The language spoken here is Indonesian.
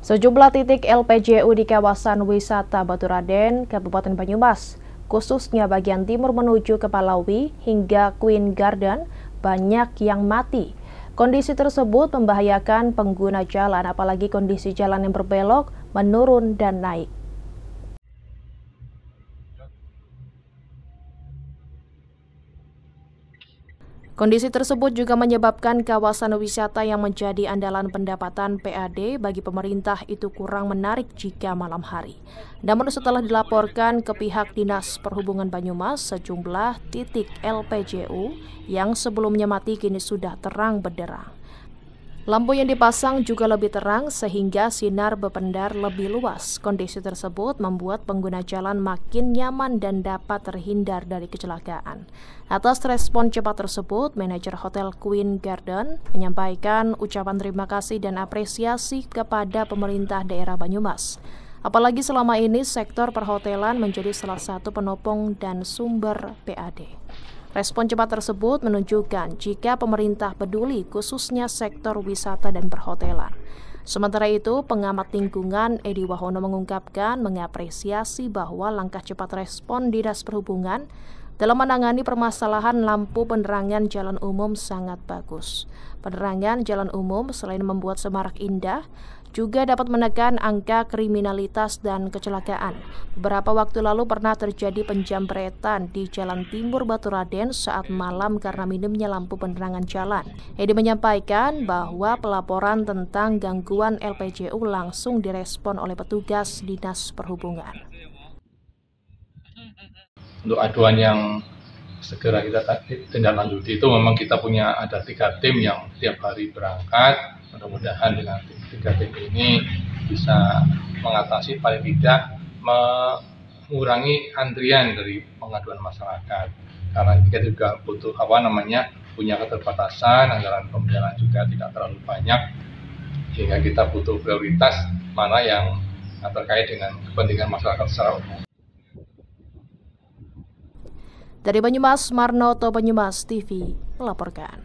Sejumlah titik LPGU di kawasan wisata Baturaden, Kabupaten Banyumas, khususnya bagian timur menuju ke Palawi hingga Queen Garden, banyak yang mati. Kondisi tersebut membahayakan pengguna jalan, apalagi kondisi jalan yang berbelok, menurun, dan naik. Kondisi tersebut juga menyebabkan kawasan wisata yang menjadi andalan pendapatan PAD bagi pemerintah itu kurang menarik jika malam hari. Namun setelah dilaporkan ke pihak Dinas Perhubungan Banyumas, sejumlah titik LPJU yang sebelumnya mati kini sudah terang benderang. Lampu yang dipasang juga lebih terang sehingga sinar berpendar lebih luas. Kondisi tersebut membuat pengguna jalan makin nyaman dan dapat terhindar dari kecelakaan. Atas respon cepat tersebut, manajer Hotel Queen Garden menyampaikan ucapan terima kasih dan apresiasi kepada pemerintah daerah Banyumas. Apalagi selama ini sektor perhotelan menjadi salah satu penopong dan sumber PAD. Respon cepat tersebut menunjukkan jika pemerintah peduli khususnya sektor wisata dan perhotelan. Sementara itu, pengamat lingkungan Edi Wahono mengungkapkan mengapresiasi bahwa langkah cepat respon Dinas Perhubungan dalam menangani permasalahan lampu penerangan jalan umum sangat bagus. Penerangan jalan umum selain membuat semarak indah, juga dapat menekan angka kriminalitas dan kecelakaan. Beberapa waktu lalu pernah terjadi penjambretan di Jalan Timur Batu Raden saat malam karena minimnya lampu penerangan jalan. Edi menyampaikan bahwa pelaporan tentang gangguan LPJU langsung direspon oleh petugas Dinas Perhubungan untuk aduan yang segera kita tindak lanjuti itu memang kita punya ada tiga tim yang tiap hari berangkat mudah-mudahan dengan tiga tim ini bisa mengatasi paling tidak mengurangi antrian dari pengaduan masyarakat karena kita juga butuh apa namanya punya keterbatasan anggaran pembelajaran juga tidak terlalu banyak sehingga kita butuh prioritas mana yang terkait dengan kepentingan masyarakat secara umum. Dari Banyumas, Marnoto Banyumas TV melaporkan.